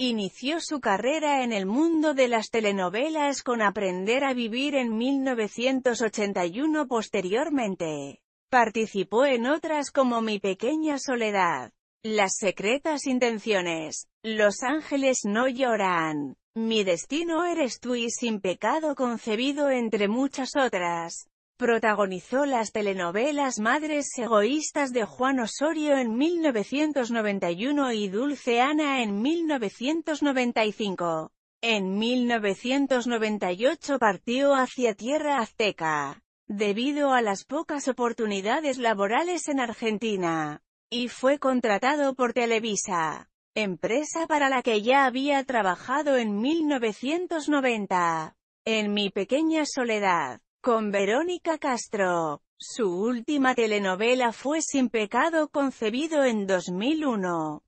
Inició su carrera en el mundo de las telenovelas con Aprender a Vivir en 1981 posteriormente. Participó en otras como Mi Pequeña Soledad, Las Secretas Intenciones, Los Ángeles No Lloran, Mi Destino Eres Tú y Sin Pecado Concebido entre muchas otras. Protagonizó las telenovelas Madres Egoístas de Juan Osorio en 1991 y Dulce Ana en 1995. En 1998 partió hacia tierra azteca, debido a las pocas oportunidades laborales en Argentina, y fue contratado por Televisa, empresa para la que ya había trabajado en 1990. En mi pequeña soledad con Verónica Castro. Su última telenovela fue Sin Pecado concebido en 2001.